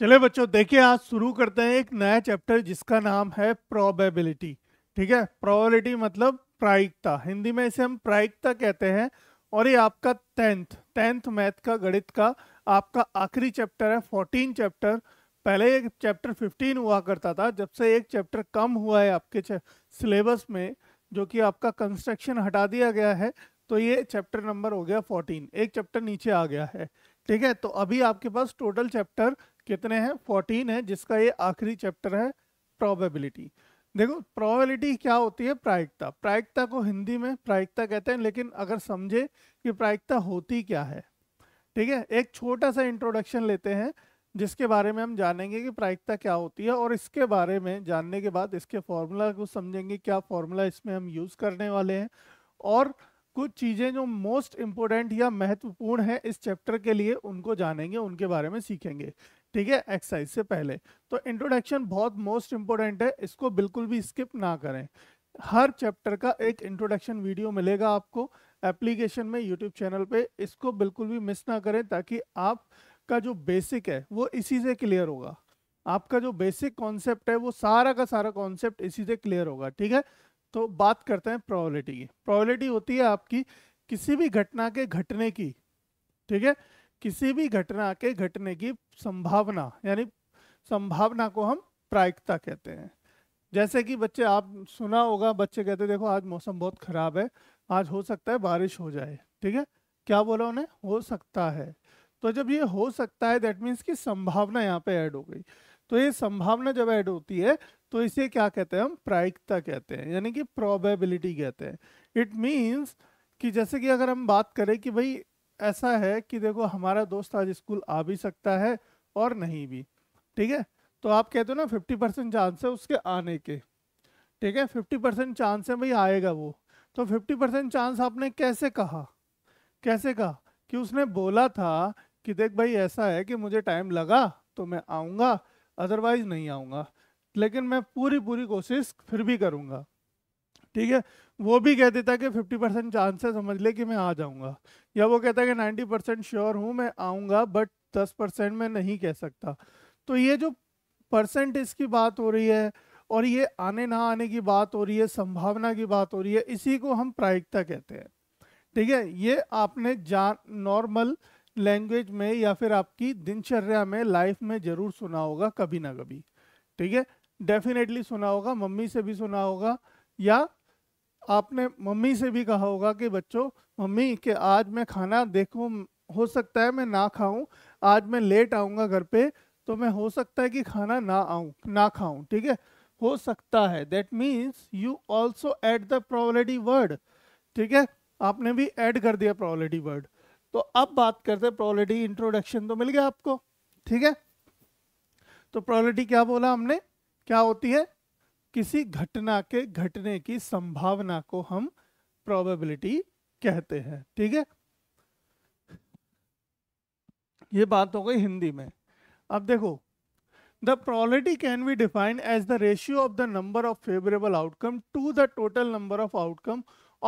चले बच्चों देखिए आज शुरू करते हैं एक नया चैप्टर जिसका नाम है प्रोबेबिलिटी ठीक है प्रोबेबिलिटी मतलब प्रायिकता हिंदी में इसे हम प्रायिकता कहते हैं और ये आपका टेंथ टेंथ मैथ का गणित का आपका आखिरी चैप्टर है फोर्टीन चैप्टर पहले एक चैप्टर फिफ्टीन हुआ करता था जब से एक चैप्टर कम हुआ है आपके सिलेबस में जो कि आपका कंस्ट्रक्शन हटा दिया गया है तो ये चैप्टर नंबर हो गया फोर्टीन एक चैप्टर नीचे आ गया है ठीक है तो अभी आपके पास टोटल चैप्टर कितने हैं फोर्टीन है जिसका ये आखिरी चैप्टर है प्रोबेबिलिटी देखो प्रोबेबिलिटी क्या होती है प्रायिकता प्रायिकता को हिंदी में प्रायिकता कहते हैं लेकिन अगर समझे कि प्रायिकता होती क्या है ठीक है एक छोटा सा इंट्रोडक्शन लेते हैं जिसके बारे में हम जानेंगे कि प्रायिकता क्या होती है और इसके बारे में जानने के बाद इसके फॉर्मूला को समझेंगे क्या फॉर्मूला इसमें हम यूज़ करने वाले हैं और कुछ चीज़ें जो मोस्ट इम्पोर्टेंट या महत्वपूर्ण है इस चैप्टर के लिए उनको जानेंगे उनके बारे में सीखेंगे ठीक है एक्सरसाइज से पहले तो इंट्रोडक्शन बहुत मोस्ट इंपॉर्टेंट है इसको बिल्कुल भी स्किप ना करें हर चैप्टर का एक इंट्रोडक्शन वीडियो मिलेगा आपको एप्लीकेशन में यूट्यूब चैनल पे इसको बिल्कुल भी मिस ना करें ताकि आपका जो बेसिक है वो इसी से क्लियर होगा आपका जो बेसिक कॉन्सेप्ट है वो सारा का सारा कॉन्सेप्ट इसी से क्लियर होगा ठीक है तो बात करते हैं प्रॉबलिटी की प्रॉबलिटी होती है आपकी किसी भी घटना के घटने की ठीक है किसी भी घटना के घटने की संभावना यानी संभावना को हम प्रायिकता कहते हैं जैसे कि बच्चे आप सुना होगा बच्चे कहते देखो आज मौसम बहुत खराब है आज हो सकता है बारिश हो जाए ठीक है क्या बोला उन्हें हो सकता है तो जब ये हो सकता है दैट मीन्स की संभावना यहाँ पे ऐड हो गई तो ये संभावना जब ऐड होती है तो इसे क्या कहते हैं हम प्रायिकता कहते हैं यानी कि प्रोबेबिलिटी कहते हैं इट मीन्स कि जैसे कि अगर हम बात करें कि भाई ऐसा है कि देखो हमारा दोस्त आज स्कूल आ भी सकता है और नहीं भी ठीक है तो आप कहते हो ना फिफ्टी परसेंट चांस है उसके आने के ठीक है फिफ्टी परसेंट चांस है भाई आएगा वो तो फिफ्टी परसेंट चांस आपने कैसे कहा कैसे कहा कि उसने बोला था कि देख भाई ऐसा है कि मुझे टाइम लगा तो मैं आऊँगा अदरवाइज नहीं आऊँगा लेकिन मैं पूरी पूरी कोशिश फिर भी करूँगा ठीक है वो भी कह देता है कि फिफ्टी परसेंट चांस है समझ ले कि मैं आ जाऊँगा या वो कहता है कि नाइन्टी परसेंट श्योर हूँ मैं आऊँगा बट दस परसेंट मैं नहीं कह सकता तो ये जो परसेंट की बात हो रही है और ये आने ना आने की बात हो रही है संभावना की बात हो रही है इसी को हम प्रायिकता कहते हैं ठीक है ये आपने जान नॉर्मल लैंग्वेज में या फिर आपकी दिनचर्या में लाइफ में ज़रूर सुना होगा कभी ना कभी ठीक है डेफिनेटली सुना होगा मम्मी से भी सुना होगा या आपने मम्मी से भी कहा होगा कि बच्चों मम्मी कि आज मैं खाना देखो हो सकता है मैं ना खाऊं आज मैं लेट आऊंगा घर पे तो मैं हो सकता है कि खाना ना आऊं ना खाऊं ठीक है हो सकता है that means you also add the probability word ठीक है आपने भी ऐड कर दिया प्रोबेबिलिटी वर्ड तो अब बात करते हैं प्रोबेबिलिटी इंट्रोडक्शन तो मिल गया आपको ठीक है तो प्रोबेबिलिटी क्या बोला हमने क्या होती है किसी घटना के घटने की संभावना को हम प्रोबेबिलिटी कहते हैं ठीक है ये बात हो गई हिंदी में अब देखो the probability can be defined as the ratio of the number of favourable outcome to the total number of outcome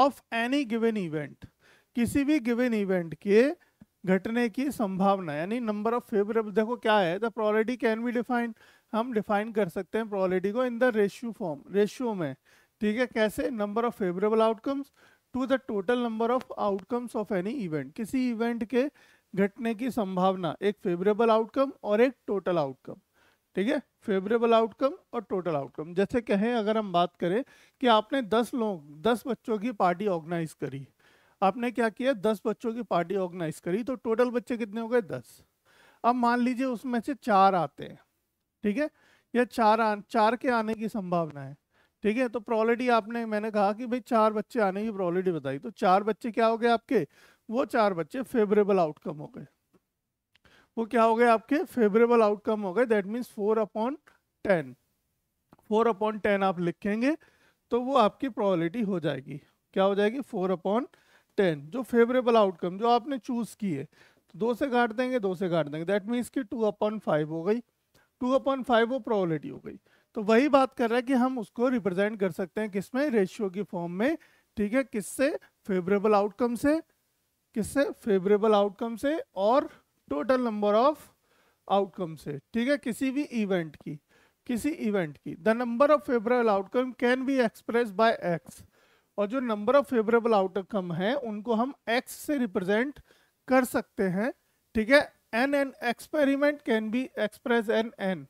of any given event किसी भी गिवन इवेंट के घटने की संभावना यानी नंबर ऑफ फेवरेबल देखो क्या है the probability can be defined हम डिफाइन कर सकते हैं प्रोबेबिलिटी को in the ratio form ratio में ठीक है कैसे number of favourable outcomes to the total number of outcomes of any event किसी इवेंट के घटने की संभावना एक फेवरेबल आउटकम और एक टोटल आउटकम ठीक है फेवरेबल आउटकम और टोटल आउटकम जैसे कहें अगर हम बात करें कि आपने दस लोग दस बच्चों की पार्टी ऑर्गेनाइज करी आपने क्या किया दस बच्चों की पार्टी ऑर्गेनाइज करी तो टोटल बच्चे कितने हो गए दस अब मान लीजिए उसमें से चार आते हैं ठीक है या चार आ, चार के आने की संभावना है ठीक है तो प्रॉलिटी आपने मैंने कहा कि भाई चार बच्चे आने की प्रॉलिटी बताई तो चार बच्चे क्या हो गए आपके वो चार बच्चे फेवरेबल आउटकम हो गए वो क्या हो गए आपके फेवरेबल आउटकम हो गए that means four upon ten four upon ten आप लिखेंगे तो वो आपकी प्रॉबलिटी हो जाएगी क्या हो जाएगी फोर अपॉन टेन जो फेवरेबल आउटकम जो आपने चूज किए तो दो से काट देंगे दो से काट देंगे दैट मीन्स की टू अपॉन फाइव हो गई टू अपॉइंट फाइव वो प्रोबेबिलिटी हो गई तो वही बात कर रहा है कि हम उसको रिप्रेजेंट कर सकते हैं किसमें रेशियो की फॉर्म में ठीक है किससे फेवरेबल आउटकम से किससे फेवरेबल आउटकम से और टोटल नंबर ऑफ आउटकम से ठीक है किसी भी इवेंट की किसी इवेंट की the number of favourable outcome can be express by X और जो नंबर ऑफ फेवरेबल आउटकम है उनको हम एक्स से रिप्रेजेंट कर सकते हैं ठीक है N N experiment can be express N N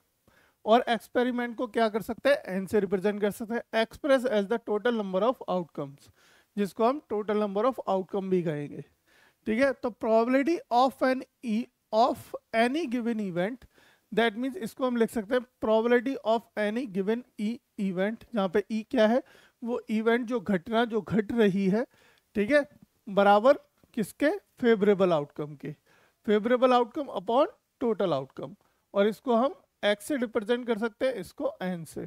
और एक्सपेरिमेंट को क्या कर सकते हैं एन से रिप्रेजेंट कर सकते हैं express as the total number of outcomes जिसको हम टोटल नंबर ऑफ आउटकम भी कहेंगे ठीक है तो probability of an E of any given event that means इसको हम लिख सकते हैं probability of any given E event जहाँ पे ई e क्या है वो इवेंट जो घटना जो घट रही है ठीक है बराबर किसके फेवरेबल आउटकम के favourable outcome upon total outcome और इसको हम एक्स से रिप्रेजेंट कर सकते हैं इसको एन से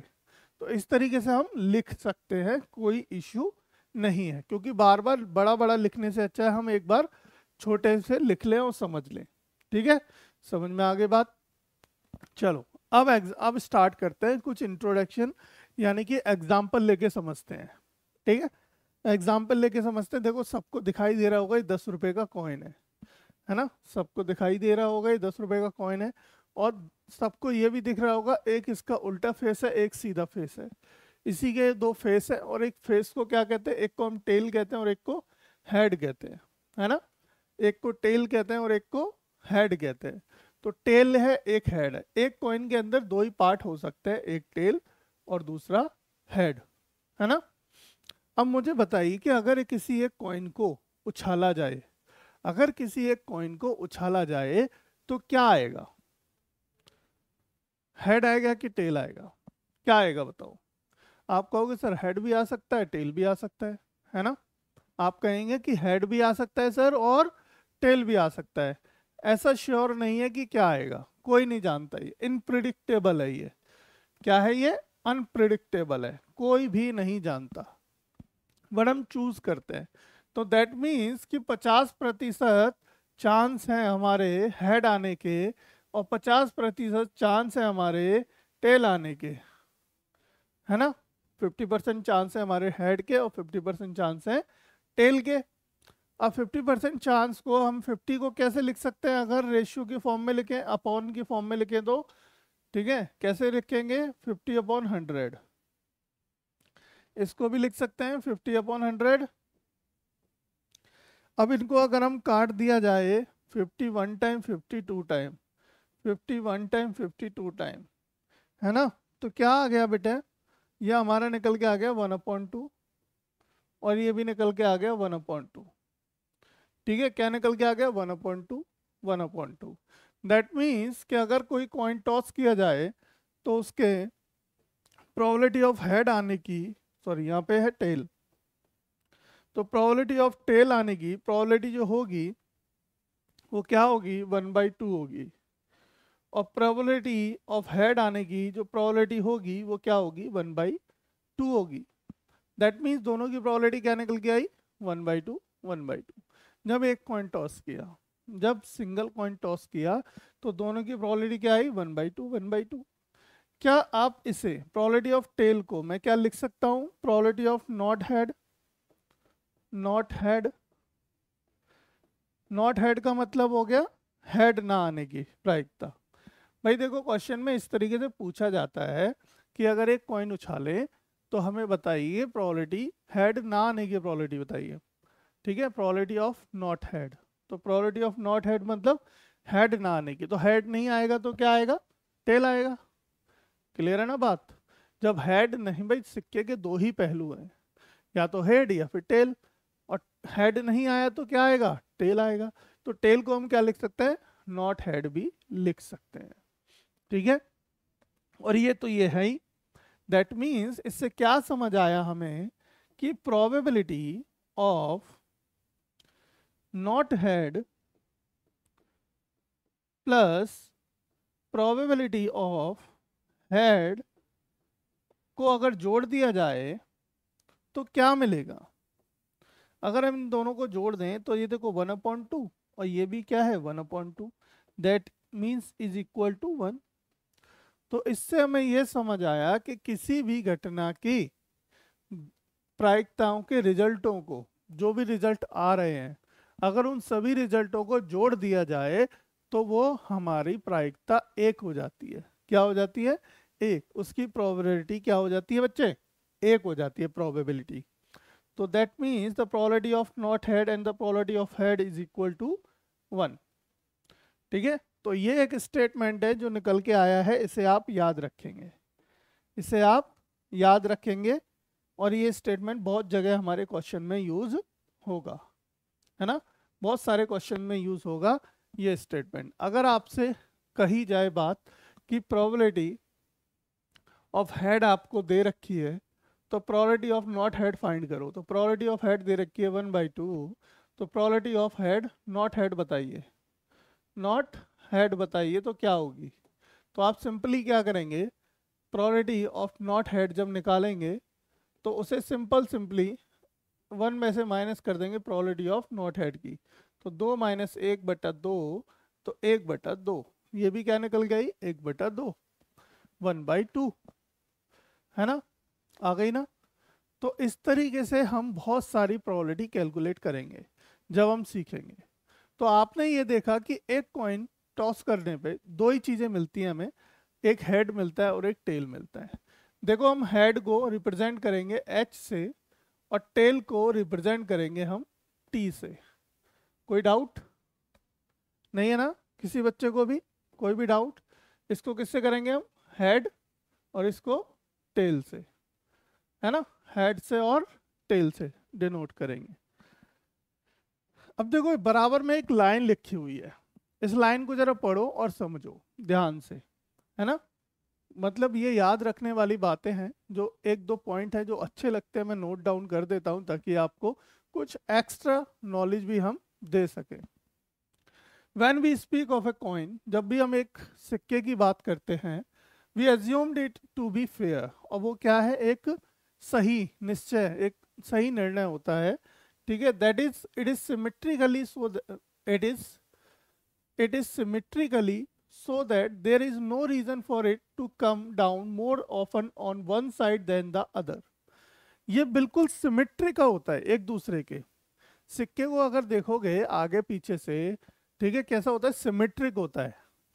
तो इस तरीके से हम लिख सकते हैं कोई इश्यू नहीं है क्योंकि बार बार बड़ा बड़ा लिखने से अच्छा है हम एक बार छोटे से लिख लें और समझ लें ठीक है समझ में आगे बात चलो अब अब स्टार्ट करते हैं कुछ इंट्रोडक्शन यानी कि एग्जाम्पल लेके समझते हैं ठीक है एग्जाम्पल लेके समझते हैं देखो सबको दिखाई दे रहा होगा ये दस रुपये का कॉइन है है ना सबको दिखाई दे रहा होगा ये दस रुपए का कॉइन है और सबको ये भी दिख रहा होगा एक इसका उल्टा फेस है एक सीधा फेस है इसी के दो फेस है और एक फेस को क्या कहते हैं एक को हम टेल कहते हैं और एक को हेड कहते हैं है ना एक को टेल कहते हैं और एक को हेड कहते हैं तो टेल है एक हेड है एक कॉइन के अंदर दो ही पार्ट हो सकते हैं एक टेल और दूसरा हेड है ना अब मुझे बताइए कि अगर किसी एक कॉइन को उछाला जाए अगर किसी एक कॉइन को उछाला जाए तो क्या आएगा हेड आएगा कि टेल आएगा क्या आएगा बताओ आप कहोगे सर हेड भी आ सकता है टेल भी आ सकता है है ना आप कहेंगे कि हेड भी आ सकता है सर और टेल भी आ सकता है ऐसा श्योर नहीं है कि क्या आएगा कोई नहीं जानता ये इनप्रिडिक्टेबल है ये क्या है ये अनप्रिडिक्टेबल है कोई भी नहीं जानता बट हम चूज करते हैं तो दैट मीन्स कि 50 प्रतिशत चांस है हमारे हेड आने के और 50 प्रतिशत चांस है हमारे टेल आने के है ना 50 परसेंट चांस है हमारे हेड के और 50 परसेंट चांस है टेल के अब 50 परसेंट चांस को हम 50 को कैसे लिख सकते हैं अगर रेशियो के फॉर्म में लिखें अपॉन की फॉर्म में लिखें तो ठीक है कैसे लिखेंगे 50 अपॉन 100 इसको भी लिख सकते हैं 50 अपॉन 100 अब इनको अगर हम काट दिया जाए 51 टाइम 52 टाइम 51 टाइम 52 टाइम है ना तो क्या आ गया बेटे ये हमारा निकल के आ गया वन अपॉइंट टू और ये भी निकल के आ गया वन अपॉइंट टू ठीक है क्या निकल के आ गया one upon two one upon two that means कि अगर कोई कॉइन टॉस किया जाए तो उसके प्रोबेबिलिटी ऑफ हेड आने की सॉरी यहाँ पे है टेल तो प्रोबेबिलिटी ऑफ टेल आने की प्रोबेबिलिटी जो होगी वो क्या होगी वन बाई टू होगी और प्रोबेबिलिटी ऑफ हेड आने की जो प्रोबेबिलिटी होगी वो क्या होगी वन बाई टू होगी दैट मीन्स दोनों की प्रोबेबिलिटी क्या निकल के आई one by two one by two जब एक कॉइन टॉस किया जब सिंगल कॉइन टॉस किया तो दोनों की प्रोबेबिलिटी क्या आई one by two one by two क्या आप इसे प्रोबेबिलिटी ऑफ टेल को मैं क्या लिख सकता हूँ probability of not head not head not head का मतलब हो गया हैड ना आने की प्रायिकता भाई देखो क्वेश्चन में इस तरीके से पूछा जाता है कि अगर एक कॉइन उछाले तो हमें बताइए प्रोबेबिलिटी हेड ना आने की प्रोबेबिलिटी बताइए ठीक है प्रॉलिटी ऑफ नॉट हैड तो प्रोबेबिलिटी ऑफ नॉट हैड मतलब हेड ना आने की तो हेड नहीं आएगा तो क्या आएगा टेल आएगा क्लियर है ना बात जब हेड नहीं भाई सिक्के के दो ही पहलू हैं या तो हेड या फिर टेल और हेड नहीं आया तो क्या आएगा टेल आएगा तो टेल को हम क्या लिख सकते हैं नॉट हेड भी लिख सकते हैं ठीक है और ये तो ये है ही दैट मीन्स इससे क्या समझ आया हमें कि probability of not head plus probability of head को अगर जोड़ दिया जाए तो क्या मिलेगा अगर हम दोनों को जोड़ दें तो ये देखो वन अपॉइंट टू और ये भी क्या है one upon two that means is equal to one तो इससे हमें यह समझ आया कि किसी भी घटना की प्रायिकताओं के रिजल्टों को जो भी रिजल्ट आ रहे हैं अगर उन सभी रिजल्टों को जोड़ दिया जाए तो वो हमारी प्रायिकता एक हो जाती है क्या हो जाती है एक उसकी प्रोबेबिलिटी क्या हो जाती है बच्चे एक हो जाती है probability So that means the probability of not head and the probability of head is equal to one ठीक है तो ये एक स्टेटमेंट है जो निकल के आया है इसे आप याद रखेंगे इसे आप याद रखेंगे और ये स्टेटमेंट बहुत जगह हमारे क्वेश्चन में यूज होगा है ना बहुत सारे क्वेश्चन में यूज होगा ये स्टेटमेंट अगर आपसे कही जाए बात कि प्रोबेबिलिटी ऑफ हेड आपको दे रखी है तो probability of not head find करो तो प्रोबेबिलिटी ऑफ हेड दे रखी है वन बाई टू तो probability of head not head बताइए नॉट हेड बताइए तो क्या होगी तो आप सिंपली क्या करेंगे प्रॉरिटी ऑफ नॉट हेड जब निकालेंगे तो उसे सिंपल सिंपली वन में से माइनस कर देंगे प्रोरिटी ऑफ नॉट हेड की तो दो माइनस एक बटा दो तो एक बटा दो ये भी क्या निकल गई एक बटा दो वन बाई टू है ना आ गई ना तो इस तरीके से हम बहुत सारी प्रोबेबिलिटी कैलकुलेट करेंगे जब हम सीखेंगे तो आपने ये देखा कि एक कॉइन टॉस करने पे दो ही चीज़ें मिलती हैं हमें एक हेड मिलता है और एक टेल मिलता है देखो हम हेड को रिप्रेजेंट करेंगे एच से और टेल को रिप्रेजेंट करेंगे हम टी से कोई डाउट नहीं है ना किसी बच्चे को भी कोई भी डाउट इसको किससे करेंगे हम हेड और इसको टेल से है ना हेड से और टेल से डिनोट करेंगे अब देखो बराबर में एक लाइन लिखी हुई है इस लाइन को जरा पढ़ो और समझो ध्यान से है ना मतलब ये याद रखने वाली बातें हैं जो एक दो पॉइंट है जो अच्छे लगते हैं मैं नोट डाउन कर देता हूं ताकि आपको कुछ एक्स्ट्रा नॉलेज भी हम दे सके when we speak of a coin जब भी हम एक सिक्के की बात करते हैं we assumed it to be fair और वो क्या है एक सही निश्चय एक सही निर्णय होता है ठीक है that is it is symmetrically so it is it is symmetrically so that there is no reason for it to come down more often on one side than the other ये बिल्कुल सिमेट्रिका होता है एक दूसरे के सिक्के को अगर देखोगे आगे पीछे से ठीक है कैसा होता है सिमेट्रिक होता है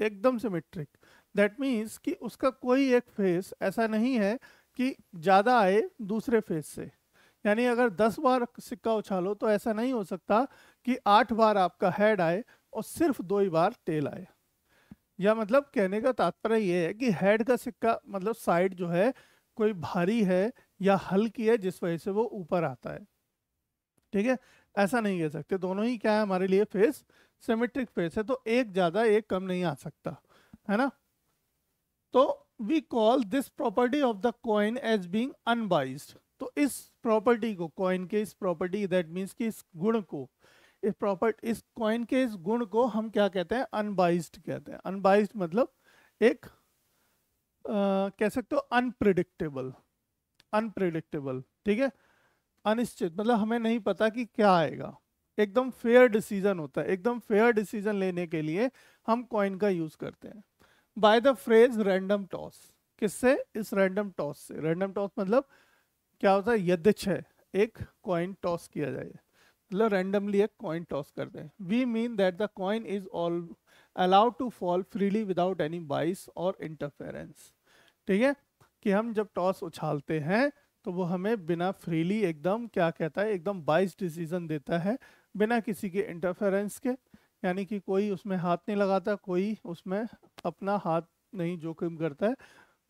एकदम सिमेट्रिक दैट मीन्स कि उसका कोई एक फेस ऐसा नहीं है कि ज़्यादा आए दूसरे फेज से यानी अगर 10 बार सिक्का उछालो तो ऐसा नहीं हो सकता कि 8 बार आपका हेड आए और सिर्फ दो ही बार टेल आए या मतलब कहने का तात्पर्य यह है कि हेड का सिक्का मतलब साइड जो है कोई भारी है या हल्की है जिस वजह से वो ऊपर आता है ठीक है ऐसा नहीं कह सकते दोनों ही क्या है हमारे लिए फेस सिमेट्रिक फेस है तो एक ज़्यादा एक कम नहीं आ सकता है ना तो we call this property of the coin as being unbiased तो इस प्रॉपर्टी को कॉइन के इस प्रॉपर्टी दैट मीन्स कि इस गुण को इस प्रॉपर्टी इस कॉइन के इस गुण को हम क्या कहते हैं अनबाइस्ड कहते हैं अनबाइस्ड मतलब एक Uh, कह सकते हो अनप्रिडिक्टेबल अनप्रिडिक्टेबल ठीक है अनिश्चित मतलब हमें नहीं पता कि क्या आएगा एकदम फेयर डिसीजन होता है एकदम फेयर डिसीजन लेने के लिए हम कॉइन का यूज करते हैं by the phrase random toss किससे इस रैंडम टॉस से रैंडम टॉस मतलब क्या होता है यद्यच है एक कॉइन टॉस किया जाए मतलब रैंडमली एक कॉइन टॉस कर दें we mean that the coin is all allowed to fall freely without any bias और इंटरफेरेंस ठीक है कि हम जब टॉस उछालते हैं तो वो हमें बिना फ्रीली एकदम क्या कहता है एकदम बाइस डिसीजन देता है बिना किसी के इंटरफेरेंस के यानी कि कोई उसमें हाथ नहीं लगाता कोई उसमें अपना हाथ नहीं जोखिम करता है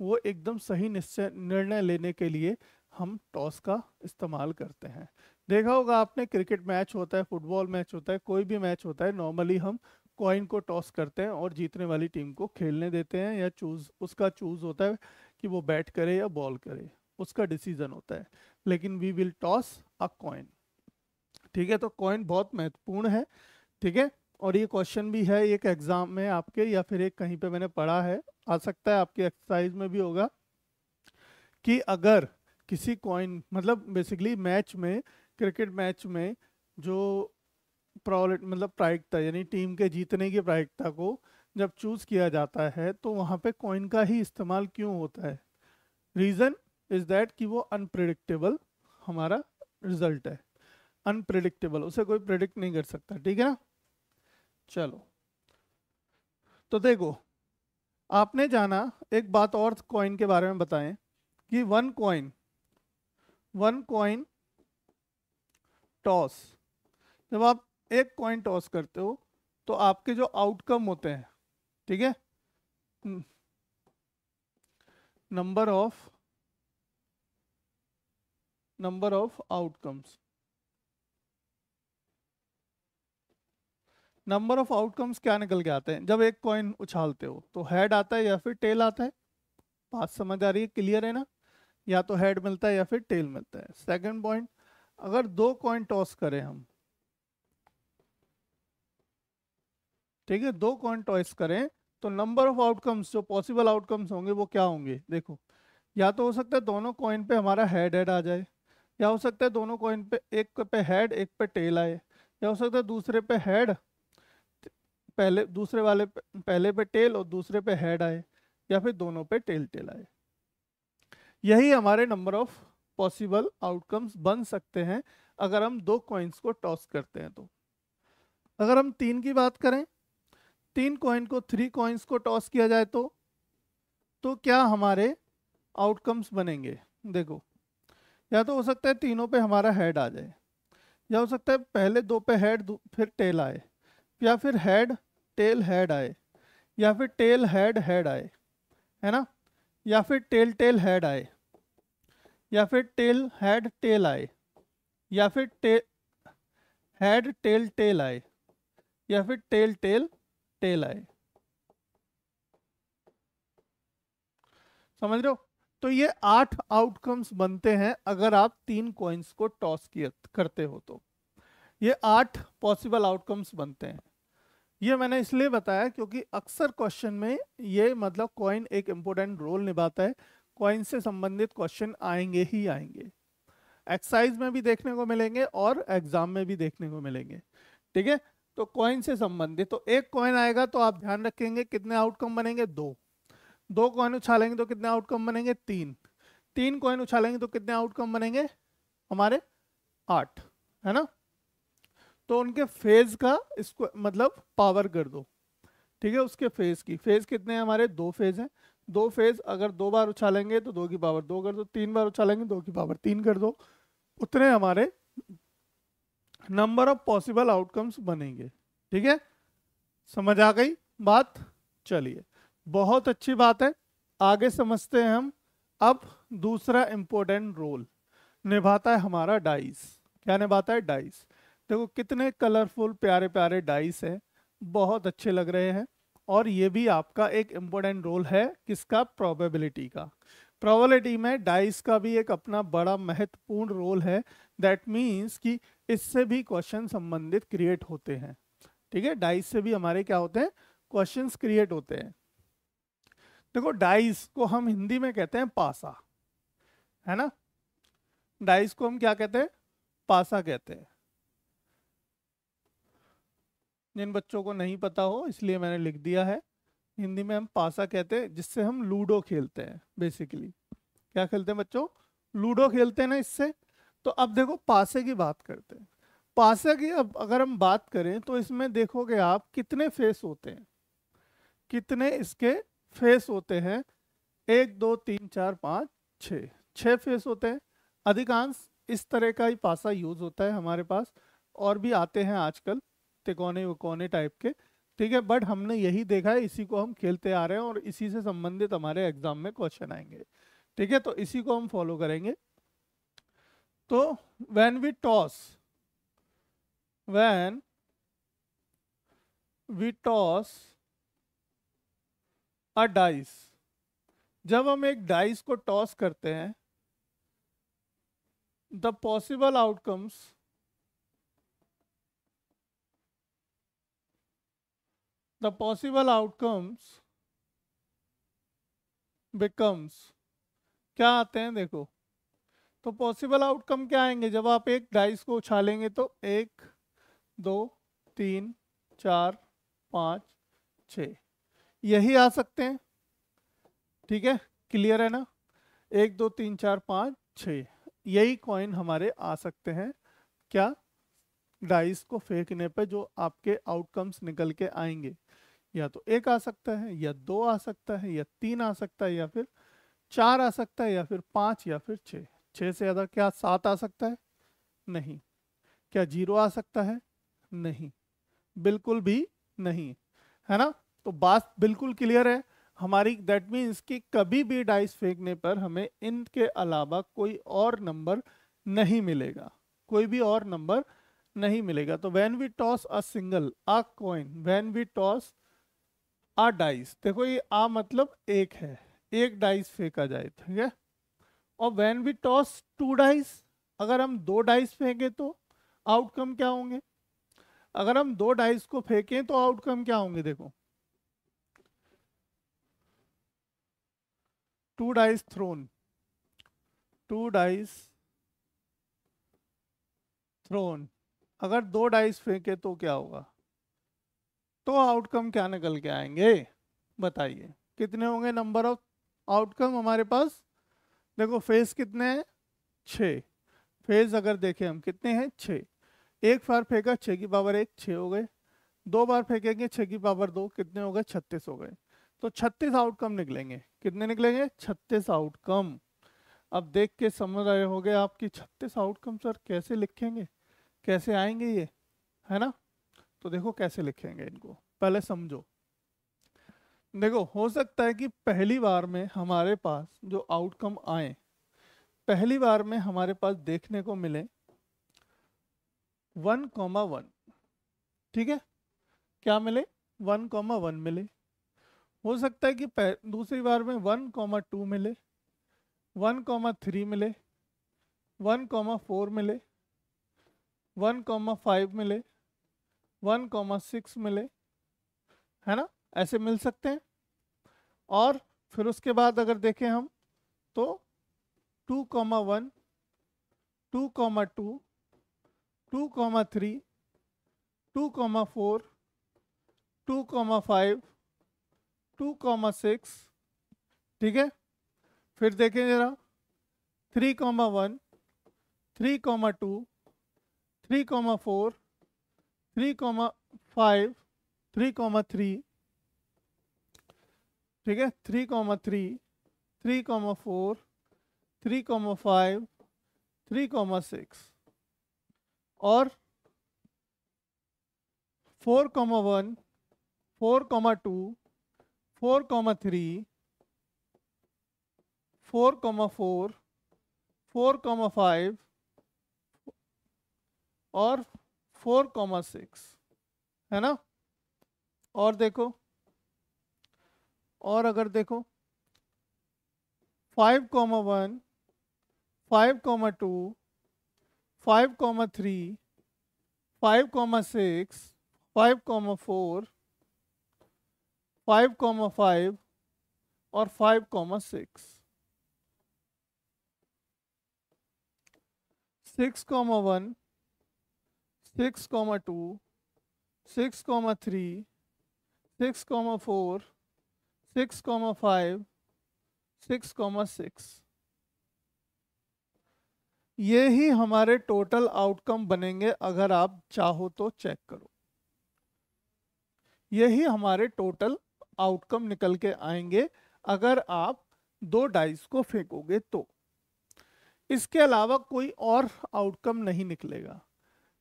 वो एकदम सही निश्चय निर्णय लेने के लिए हम टॉस का इस्तेमाल करते हैं देखा होगा आपने क्रिकेट मैच होता है फुटबॉल मैच होता है कोई भी मैच होता है नॉर्मली हम कॉइन को टॉस करते हैं और जीतने वाली टीम को खेलने देते हैं या चूज उसका चूज होता है कि वो बैट करे या बॉल करे उसका डिसीजन होता है लेकिन we will toss a coin ठीक है तो कॉइन बहुत महत्वपूर्ण है ठीक है और ये क्वेश्चन भी है एक एग्ज़ाम में आपके या फिर एक कहीं पे मैंने पढ़ा है आ सकता है आपके एक्सरसाइज में भी होगा कि अगर किसी कॉइन मतलब बेसिकली मैच में क्रिकेट मैच में जो प्रॉलिट मतलब प्रायिकता यानी टीम के जीतने की प्रायिकता को जब चूज़ किया जाता है तो वहाँ पे कॉइन का ही इस्तेमाल क्यों होता है रीज़न इज़ दैट कि वो अनप्रडिक्टेबल हमारा रिजल्ट है अनप्रडिक्टेबल उसे कोई प्रिडिक्ट नहीं कर सकता ठीक है ना चलो तो देखो आपने जाना एक बात और कॉइन के बारे में बताएं कि one coin one coin toss जब आप एक कॉइन टॉस करते हो तो आपके जो आउटकम होते हैं ठीक है number of number of outcomes number of outcomes क्या निकल के आते हैं जब एक कॉइन उछालते हो तो हेड आता है या फिर टेल आता है बात समझ आ रही है क्लियर है ना या तो हेड मिलता है या फिर टेल मिलता है सेकंड पॉइंट अगर दो कॉइन टॉस करें हम ठीक है दो कॉइन टॉस करें तो नंबर ऑफ आउटकम्स जो पॉसिबल आउटकम्स होंगे वो क्या होंगे देखो या तो हो सकता है दोनों कॉइन पे हमारा हेड हेड आ जाए या हो सकता है दोनों कॉइन पे एक पे हेड एक पे टेल आए या हो सकता है दूसरे पे हेड पहले दूसरे वाले पे, पहले पे टेल और दूसरे पे हेड आए या फिर दोनों पे टेल टेल आए यही हमारे नंबर ऑफ पॉसिबल आउटकम्स बन सकते हैं अगर हम दो कॉइन्स को टॉस करते हैं तो अगर हम तीन की बात करें तीन कॉइन को थ्री कॉइन्स को टॉस किया जाए तो तो क्या हमारे आउटकम्स बनेंगे देखो या तो हो सकता है तीनों पे हमारा हेड आ जाए या हो सकता है पहले दो पे हेड फिर टेल आए या फिर हेड टेल हैड आए या फिर टेल हैड हैड आए है ना या फिर टेल टेल हैड आए या फिर टेल हैड टेल आए या फिर टे हैड टेल टेल आए या फिर टेल टेल टेल आए समझ रहे हो तो ये आठ आउटकम्स बनते हैं अगर आप तीन कॉइन्स को टॉस करते हो तो ये आठ पॉसिबल आउटकम्स बनते हैं ये मैंने इसलिए बताया क्योंकि अक्सर क्वेश्चन में ये मतलब कॉइन एक इम्पोर्टेंट रोल निभाता है कॉइन से संबंधित क्वेश्चन आएंगे ही आएंगे एक्साइज में भी देखने को मिलेंगे और एग्जाम में भी देखने को मिलेंगे ठीक है तो कॉइन से संबंधित तो एक कॉइन आएगा तो आप ध्यान रखेंगे कितने आउटकम बनेंगे दो दो कॉइन उछालेंगे तो कितने आउटकम बनेंगे तीन तीन कॉइन उछालेंगे तो कितने आउटकम बनेंगे हमारे आठ है ना तो उनके फेज का इसको मतलब पावर कर दो ठीक है उसके फेज की फेज कितने हैं हमारे दो फेज हैं दो फेज अगर दो बार उछालेंगे तो दो की पावर दो कर दो तीन बार उछालेंगे दो की पावर तीन कर दो उतने हमारे नंबर ऑफ पॉसिबल आउटकम्स बनेंगे ठीक है समझ आ गई बात चलिए बहुत अच्छी बात है आगे समझते हैं हम अब दूसरा इम्पोर्टेंट रोल निभाता है हमारा डाइस क्या निभाता है डाइस देखो कितने कलरफुल प्यारे प्यारे डाइस हैं बहुत अच्छे लग रहे हैं और ये भी आपका एक इम्पोर्टेंट रोल है किसका प्रोबेबिलिटी का प्रोबेबिलिटी में डाइस का भी एक अपना बड़ा महत्वपूर्ण रोल है दैट मीन्स कि इससे भी क्वेश्चन संबंधित क्रिएट होते हैं ठीक है डाइस से भी हमारे क्या होते हैं क्वेश्चंस क्रिएट होते हैं देखो डाइस को हम हिंदी में कहते हैं पासा है ना डाइस को हम क्या कहते हैं पासा कहते हैं जिन बच्चों को नहीं पता हो इसलिए मैंने लिख दिया है हिंदी में हम पासा कहते हैं जिससे हम लूडो खेलते हैं बेसिकली क्या खेलते हैं बच्चों लूडो खेलते हैं ना इससे तो अब देखो पासे की बात करते हैं पासे की अब अगर हम बात करें तो इसमें देखोगे आप कितने फेस होते हैं कितने इसके फेस होते हैं एक दो तीन चार पाँच छ छः फेस होते हैं अधिकांश इस तरह का ही पासा यूज़ होता है हमारे पास और भी आते हैं आजकल दिखते कौन है वो कौन है टाइप के ठीक है बट हमने यही देखा है इसी को हम खेलते आ रहे हैं और इसी से संबंधित हमारे एग्जाम में क्वेश्चन आएंगे ठीक है तो इसी को हम फॉलो करेंगे तो when we toss when we toss a dice जब हम एक डाइस को टॉस करते हैं the possible outcomes the possible outcomes becomes क्या आते हैं देखो तो पॉसिबल आउटकम क्या आएंगे जब आप एक डाइस को उछालेंगे तो एक दो तीन चार पाँच छ यही आ सकते हैं ठीक है क्लियर है ना एक दो तीन चार पाँच छ यही कॉइन हमारे आ सकते हैं क्या डाइस को फेंकने पर जो आपके आउटकम्स निकल के आएंगे या तो एक आ सकता है या दो आ सकता है या तीन आ सकता है या फिर चार आ सकता है या फिर पांच या फिर छ छ से ज़्यादा क्या सात आ सकता है नहीं क्या जीरो आ सकता है नहीं बिल्कुल भी नहीं है ना तो बात बिल्कुल क्लियर है हमारी दैट मीन्स कि कभी भी डाइस फेंकने पर हमें इनके अलावा कोई और नंबर नहीं मिलेगा कोई भी और नंबर नहीं मिलेगा तो when we toss a single a coin when we toss a dice देखो ये आ मतलब एक है एक डाइस फेंका जाए ठीक है और when we toss two dice अगर हम दो डाइस फेंकें तो आउटकम क्या होंगे अगर हम दो डाइस को फेंकें तो आउटकम क्या होंगे देखो two dice thrown two dice thrown अगर दो डाइस फेंके तो क्या होगा तो आउटकम क्या निकल के आएंगे बताइए कितने होंगे नंबर ऑफ आउटकम हमारे पास देखो फेज कितने हैं छ फेज अगर देखें हम कितने हैं छः एक बार फेंका छः की पावर एक छः हो गए दो बार फेंकेंगे छः की पावर दो कितने हो गए छत्तीस हो गए तो छत्तीस आउटकम निकलेंगे कितने निकलेंगे छत्तीस आउटकम अब देख के समझ रहे हो गए आपकी छत्तीस आउटकम सर कैसे लिखेंगे कैसे आएंगे ये है ना तो देखो कैसे लिखेंगे इनको पहले समझो देखो हो सकता है कि पहली बार में हमारे पास जो आउटकम आए पहली बार में हमारे पास देखने को मिले वन कॉमा वन ठीक है क्या मिले वन कॉमा वन मिले हो सकता है कि दूसरी बार में वन कॉमा टू मिले वन कॉमा थ्री मिले वन कॉमा फोर मिले वन कॉमा फाइव मिले वन कॉमा सिक्स मिले है ना ऐसे मिल सकते हैं और फिर उसके बाद अगर देखें हम तो two comma one two comma two two comma three two comma four two comma five two comma six ठीक है फिर देखें जरा three comma one three comma two three comma four three comma five three comma three ठीक है three comma three three comma four three comma five three comma six और four comma one four comma two four comma three four comma four four comma five और four comma six है ना और देखो और अगर देखो five comma one five comma two five comma three five comma six five comma four five comma five और five comma six six comma one six comma two six comma three six comma four six comma five six comma six ये ही हमारे total outcome बनेंगे अगर आप चाहो तो check करो यही हमारे टोटल आउटकम निकल के आएंगे अगर आप दो डाइस को फेंकोगे तो इसके अलावा कोई और आउटकम नहीं निकलेगा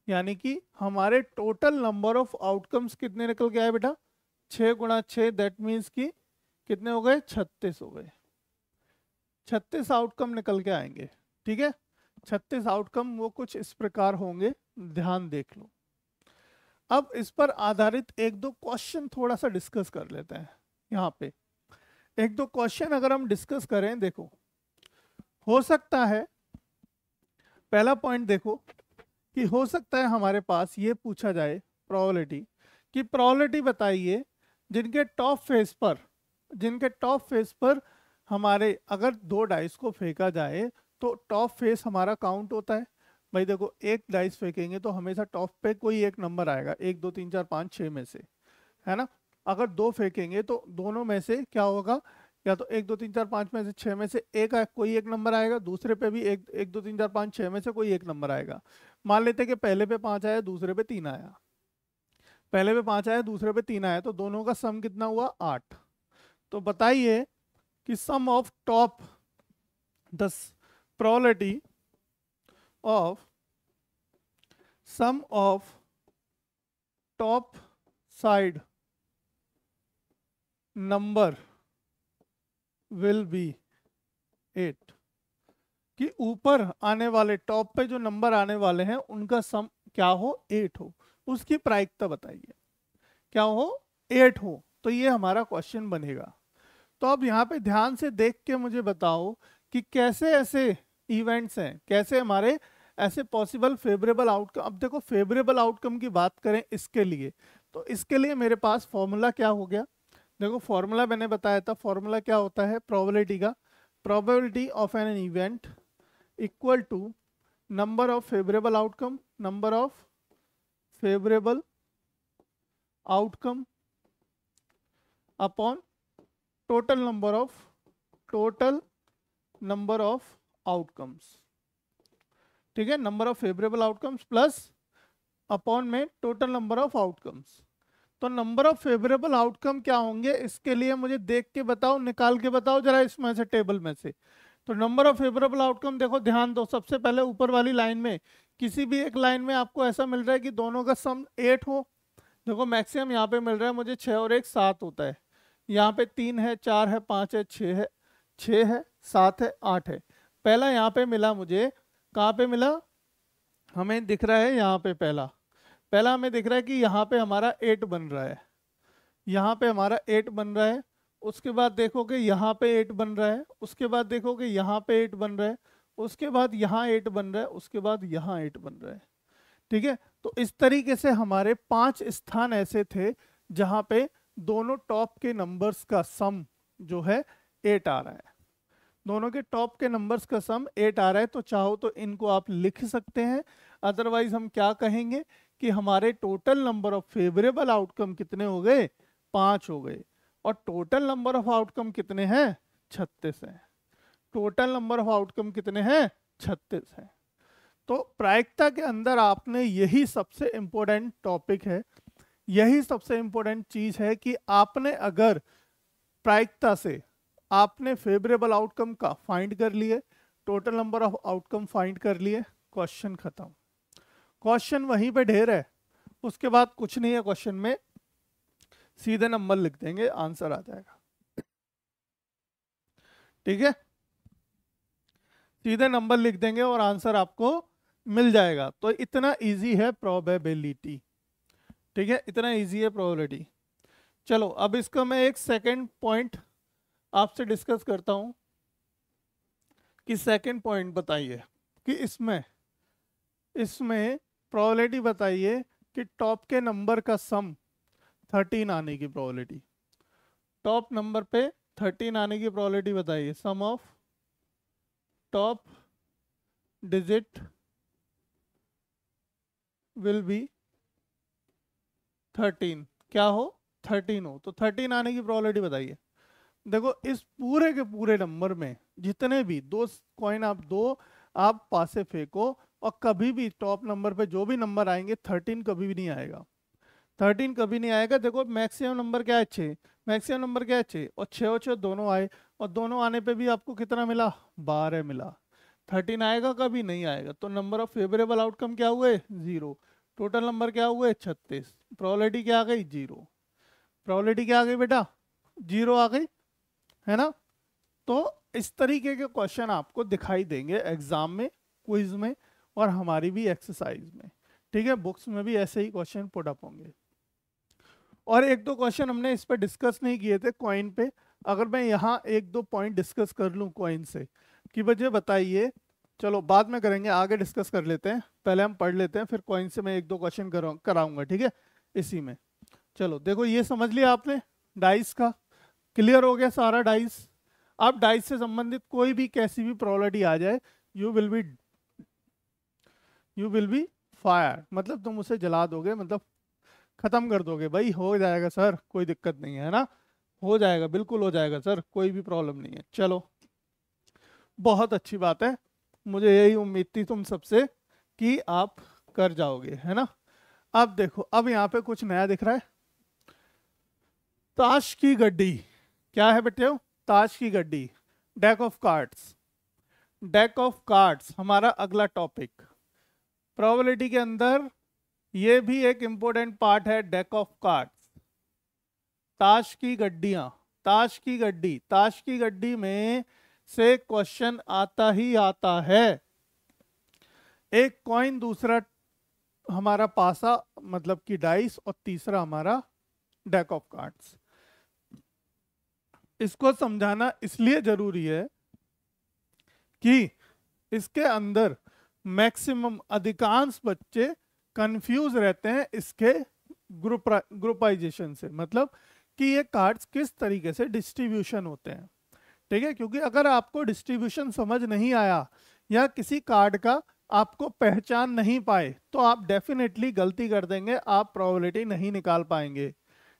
यानी कि हमारे टोटल नंबर ऑफ आउटकम्स कितने निकल के आए बेटा छ गुणा छः दैट मीन्स की कितने हो गए छत्तीस हो गए छत्तीस आउटकम निकल के आएंगे ठीक है छत्तीस आउटकम वो कुछ इस प्रकार होंगे ध्यान देख लो अब इस पर आधारित एक दो क्वेश्चन थोड़ा सा डिस्कस कर लेते हैं यहाँ पे एक दो क्वेश्चन अगर हम डिस्कस करें देखो हो सकता है पहला पॉइंट देखो कि हो सकता है हमारे पास ये पूछा जाए प्रॉबलिटी कि प्रॉबलिटी बताइए जिनके टॉप फेस पर जिनके टॉप फेस पर हमारे अगर दो डाइस को फेंका जाए तो टॉप फेस हमारा काउंट होता है भाई देखो एक डाइस फेंकेंगे तो हमेशा टॉप पे कोई एक नंबर आएगा एक दो तीन चार पाँच छः में से है ना अगर दो फेंकेंगे तो दोनों में से क्या होगा या तो एक दो तीन चार पाँच में से छः में से एक कोई एक नंबर आएगा दूसरे पे भी एक एक दो तीन चार पाँच छः में से कोई एक नंबर आएगा मान लेते कि पहले पे पाँच आया दूसरे पे तीन आया पहले पे पाँच आया दूसरे पे तीन आया तो दोनों का सम कितना हुआ आठ तो बताइए कि सम ऑफ टॉप दस probability of sum of top side number will be eight कि ऊपर आने वाले टॉप पे जो नंबर आने वाले हैं उनका सम क्या हो एट हो उसकी प्रायिकता बताइए क्या हो एट हो तो ये हमारा क्वेश्चन बनेगा तो अब यहाँ पे ध्यान से देख के मुझे बताओ कि कैसे ऐसे इवेंट्स हैं कैसे हमारे ऐसे पॉसिबल फेवरेबल आउटकम अब देखो फेवरेबल आउटकम की बात करें इसके लिए तो इसके लिए मेरे पास फॉर्मूला क्या हो गया देखो फॉर्मूला मैंने बताया था फॉर्मूला क्या होता है प्रोबेबिलिटी का probability of an event equal to number of favourable outcome number of favourable outcome upon total number of total number of outcomes ठीक है number of favourable outcomes plus upon में टोटल नंबर ऑफ आउटकम्स तो number of favourable outcome क्या होंगे इसके लिए मुझे देख के बताओ निकाल के बताओ जरा इसमें से टेबल में से तो नंबर ऑफ फेवरेबल आउटकम देखो ध्यान दो सबसे पहले ऊपर वाली लाइन में किसी भी एक लाइन में आपको ऐसा मिल रहा है कि दोनों का सम एट हो देखो मैक्सिमम यहाँ पे मिल रहा है मुझे छः और एक सात होता है यहाँ पे तीन है चार है पाँच है छः है छः है सात है आठ है पहला यहाँ पे मिला मुझे कहाँ पे मिला हमें दिख रहा है यहाँ पे पहला पहला हमें दिख रहा है कि यहाँ पे हमारा एट बन रहा है यहाँ पे हमारा एट बन रहा है उसके बाद देखो कि यहाँ पे एट बन रहा है उसके बाद देखो कि यहाँ पे एट बन रहा है उसके बाद यहाँ एट बन रहा है उसके बाद यहाँ एट बन रहा है ठीक है तो इस तरीके से हमारे पांच स्थान ऐसे थे जहां पे दोनों टॉप के नंबर्स का सम जो है एट आ रहा है दोनों के टॉप के नंबर्स का सम एट आ रहा है तो चाहो तो इनको आप लिख सकते हैं अदरवाइज हम क्या कहेंगे कि हमारे total number of favourable outcome कितने हो गए पांच हो गए और टोटल नंबर ऑफ आउटकम कितने हैं छत्तीस हैं टोटल नंबर ऑफ आउटकम कितने हैं छत्तीस हैं तो प्रायिकता के अंदर आपने यही सबसे इम्पोर्टेंट टॉपिक है यही सबसे इम्पोर्टेंट चीज़ है कि आपने अगर प्रायिकता से आपने फेवरेबल आउटकम का फाइंड कर लिए total number of outcome find कर लिए क्वेश्चन खत्म क्वेश्चन वहीं पे ढेर है उसके बाद कुछ नहीं है क्वेश्चन में सीधे नंबर लिख देंगे आंसर आ जाएगा ठीक है सीधे नंबर लिख देंगे और आंसर आपको मिल जाएगा तो इतना इजी है प्रोबेबिलिटी ठीक है इतना इजी है प्रोबेबिलिटी चलो अब इसका मैं एक सेकंड पॉइंट आपसे डिस्कस करता हूं कि सेकंड पॉइंट बताइए कि इसमें इसमें प्रोबेबिलिटी बताइए कि टॉप के नंबर का सम थर्टीन आने की प्रोबेबिलिटी टॉप नंबर पे थर्टीन आने की प्रोबेबिलिटी बताइए sum of top digit will be thirteen क्या हो थर्टीन हो तो थर्टीन आने की प्रोबेबिलिटी बताइए देखो इस पूरे के पूरे नंबर में जितने भी दो कॉइन आप दो आप पासे फेंको और कभी भी टॉप नंबर पे जो भी नंबर आएंगे थर्टीन कभी भी नहीं आएगा थर्टीन कभी नहीं आएगा देखो मैक्सिमम नंबर क्या है छः मैक्सिमम नंबर क्या है छः और छः और छः दोनों आए और दोनों आने पे भी आपको कितना मिला बारह मिला थर्टीन आएगा कभी नहीं आएगा तो नंबर ऑफ फेवरेबल आउटकम क्या हुए ज़ीरो टोटल नंबर क्या हुए छत्तीस प्रॉबलिटी क्या आ गई जीरो प्रॉबलिटी क्या आ गई बेटा जीरो आ गई है ना तो इस तरीके के क्वेश्चन आपको दिखाई देंगे एग्जाम में क्विज में और हमारी भी एक्सरसाइज में ठीक है बुक्स में भी ऐसे ही क्वेश्चन पुट अप होंगे और एक दो क्वेश्चन हमने इस पर डिस्कस नहीं किए थे कॉइन पे अगर मैं यहाँ एक दो पॉइंट डिस्कस कर लूँ कॉइन से कि मुझे बताइए चलो बाद में करेंगे आगे डिस्कस कर लेते हैं पहले हम पढ़ लेते हैं फिर कॉइन से मैं एक दो क्वेश्चन कराऊंगा ठीक है इसी में चलो देखो ये समझ लिया आपने डाइस का क्लियर हो गया सारा डाइस अब डाइस से संबंधित कोई भी कैसी भी प्रॉब्लम आ जाए you will be you will be fire मतलब तुम उसे जला दोगे मतलब ख़त्म कर दोगे भाई हो जाएगा सर कोई दिक्कत नहीं है ना हो जाएगा बिल्कुल हो जाएगा सर कोई भी प्रॉब्लम नहीं है चलो बहुत अच्छी बात है मुझे यही उम्मीद थी तुम सबसे कि आप कर जाओगे है ना अब देखो अब यहाँ पे कुछ नया दिख रहा है ताश की गड्डी क्या है बेटे ताश की गड्डी deck of cards deck of cards हमारा अगला टॉपिक प्रोबेबिलिटी के अंदर ये भी एक इंपॉर्टेंट पार्ट है डेक ऑफ कार्ड्स ताश की गड्डिया ताश की गड्डी ताश की गड्डी में से क्वेश्चन आता ही आता है एक कॉइन दूसरा हमारा पासा मतलब कि डाइस और तीसरा हमारा डेक ऑफ कार्ड्स इसको समझाना इसलिए जरूरी है कि इसके अंदर मैक्सिमम अधिकांश बच्चे कंफ्यूज रहते हैं इसके ग्रुप ग्रुपाइजेशन से मतलब कि ये कार्ड्स किस तरीके से डिस्ट्रीब्यूशन होते हैं ठीक है क्योंकि अगर आपको डिस्ट्रीब्यूशन समझ नहीं आया या किसी कार्ड का आपको पहचान नहीं पाए तो आप डेफिनेटली गलती कर देंगे आप प्रोबेबिलिटी नहीं निकाल पाएंगे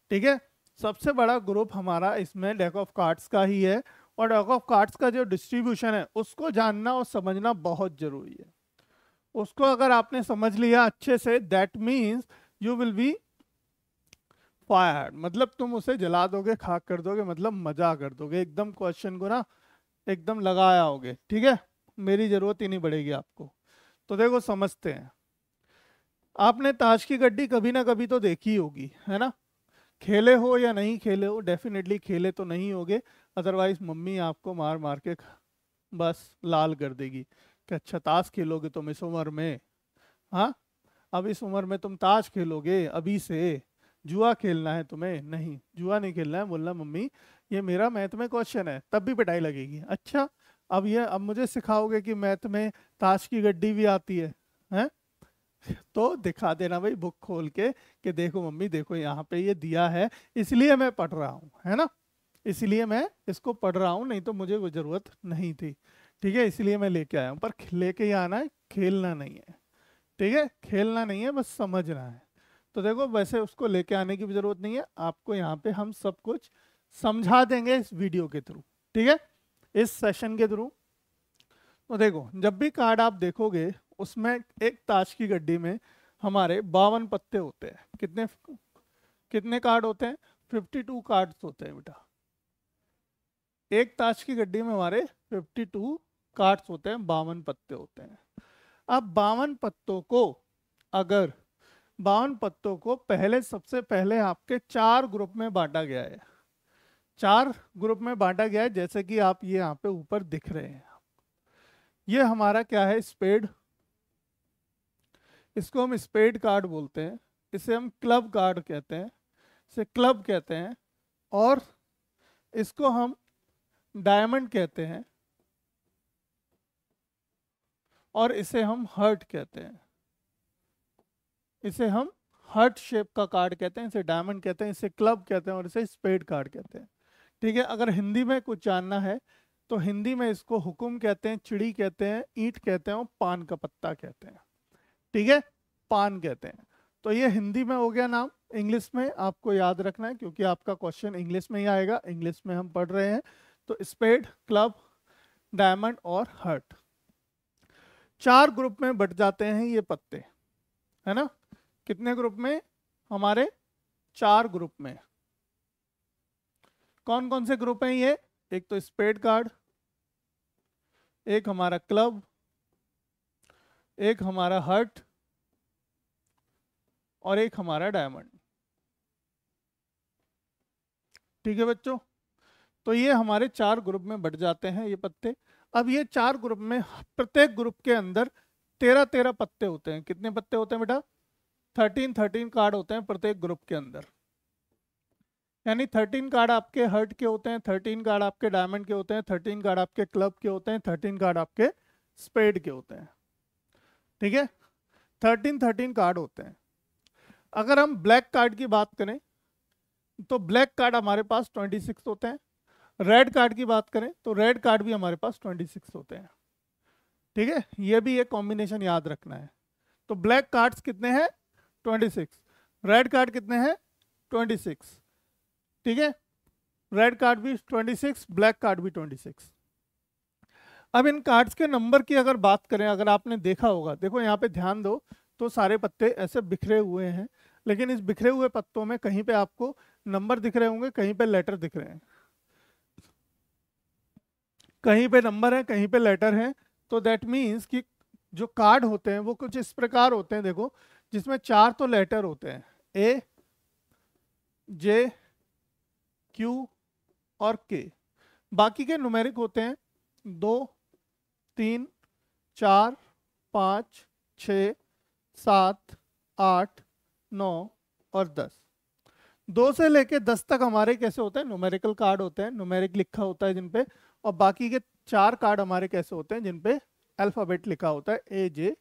ठीक है सबसे बड़ा ग्रुप हमारा इसमें डेक ऑफ कार्ड्स का ही है और डेक ऑफ कार्ड्स का जो डिस्ट्रीब्यूशन है उसको जानना और समझना बहुत ज़रूरी है उसको अगर आपने समझ लिया अच्छे से that means you will be fire मतलब तुम उसे जला दोगे खाक कर दोगे मतलब मजा कर दोगे एकदम क्वेश्चन को ना एकदम लगाया होगे ठीक है मेरी जरूरत ही नहीं पड़ेगी आपको तो देखो समझते हैं आपने ताश की गड्डी कभी ना कभी तो देखी होगी है ना खेले हो या नहीं खेले हो डेफिनेटली खेले तो नहीं होगे अदरवाइज मम्मी आपको मार मार के बस लाल कर देगी कि अच्छा ताश खेलोगे तुम इस उम्र में हाँ अब इस उम्र में तुम ताश खेलोगे अभी से जुआ खेलना है तुम्हें नहीं जुआ नहीं खेलना है बोलना मम्मी ये मेरा मैथ में क्वेश्चन है तब भी पिटाई लगेगी अच्छा अब ये अब मुझे सिखाओगे कि मैथ में ताश की गड्डी भी आती है हैं तो दिखा देना भाई बुक खोल के कि देखो मम्मी देखो यहाँ पे ये दिया है इसलिए मैं पढ़ रहा हूँ है ना इसलिए मैं इसको पढ़ रहा हूँ नहीं तो मुझे वो जरूरत नहीं थी ठीक है इसलिए मैं लेके आया हूँ पर लेके ही आना है खेलना नहीं है ठीक है खेलना नहीं है बस समझना है तो देखो वैसे उसको लेके आने की भी जरूरत नहीं है आपको यहाँ पे हम सब कुछ समझा देंगे इस वीडियो के थ्रू ठीक है इस सेशन के थ्रू तो देखो जब भी कार्ड आप देखोगे उसमें एक ताश की गड्डी में हमारे बावन पत्ते होते हैं कितने कितने कार्ड होते हैं 52 कार्ड्स होते हैं बेटा एक ताश की गड्डी में हमारे 52 कार्ड्स होते हैं बावन पत्ते होते हैं अब बावन पत्तों को अगर बावन पत्तों को पहले सबसे पहले आपके चार ग्रुप में बांटा गया है चार ग्रुप में बांटा गया है जैसे कि आप ये यहाँ पे ऊपर दिख रहे हैं ये हमारा क्या है स्पेड इसको हम स्पेड कार्ड बोलते हैं इसे हम क्लब कार्ड कहते हैं इसे क्लब कहते हैं और इसको हम डायमंड कहते हैं और इसे हम हर्ट कहते हैं इसे हम हर्ट शेप का कार्ड कहते हैं इसे डायमंड कहते हैं इसे क्लब कहते हैं और इसे स्पेड कार्ड कहते हैं ठीक है अगर हिंदी में कुछ जानना है तो हिंदी में इसको हुकुम कहते हैं चिड़ी कहते हैं ईट कहते हैं और पान का पत्ता कहते हैं ठीक है पान कहते हैं तो ये हिंदी में हो गया नाम इंग्लिश में आपको याद रखना है क्योंकि आपका क्वेश्चन इंग्लिश में ही आएगा इंग्लिश में हम पढ़ रहे हैं तो स्पेड क्लब डायमंड और हर्ट चार ग्रुप में बट जाते हैं ये पत्ते है ना कितने ग्रुप में हमारे चार ग्रुप में कौन कौन से ग्रुप हैं ये एक तो स्पेड कार्ड एक हमारा क्लब एक हमारा हर्ट और एक हमारा डायमंड ठीक है बच्चों तो ये हमारे चार ग्रुप में बट जाते हैं ये पत्ते अब ये चार ग्रुप में प्रत्येक ग्रुप के अंदर तेरह तेरह पत्ते होते हैं कितने पत्ते होते हैं बेटा थर्टीन थर्टीन कार्ड होते हैं प्रत्येक ग्रुप के अंदर यानी थर्टीन कार्ड आपके हर्ट के होते हैं थर्टीन कार्ड आपके डायमंड के होते हैं थर्टीन कार्ड आपके क्लब के होते हैं थर्टीन कार्ड आपके स्पेड के होते हैं ठीक है थर्टीन थर्टीन कार्ड होते हैं अगर हम ब्लैक कार्ड की बात करें तो ब्लैक कार्ड हमारे पास ट्वेंटी सिक्स होते हैं रेड कार्ड की बात करें तो रेड कार्ड भी हमारे पास 26 होते हैं ठीक है ये भी एक कॉम्बिनेशन याद रखना है तो ब्लैक कार्ड्स कितने हैं 26 रेड कार्ड कितने हैं 26 ठीक है रेड कार्ड भी 26 ब्लैक कार्ड भी 26 अब इन कार्ड्स के नंबर की अगर बात करें अगर आपने देखा होगा देखो यहाँ पे ध्यान दो तो सारे पत्ते ऐसे बिखरे हुए हैं लेकिन इस बिखरे हुए पत्तों में कहीं पे आपको नंबर दिख रहे होंगे कहीं पे लेटर दिख रहे हैं कहीं पे नंबर है कहीं पे लेटर है तो दैट मीन्स कि जो कार्ड होते हैं वो कुछ इस प्रकार होते हैं देखो जिसमें चार तो लेटर होते हैं ए जे क्यू और के बाकी के नुमेरिक होते हैं दो तीन चार पाँच छ सात आठ नौ और दस दो से लेके दस तक हमारे कैसे होते हैं न्यूमेरिकल कार्ड होते हैं न्यूमेरिक लिखा होता है जिनपे और बाकी के चार कार्ड हमारे कैसे होते हैं जिनपे अल्फाबेट लिखा होता है ए जे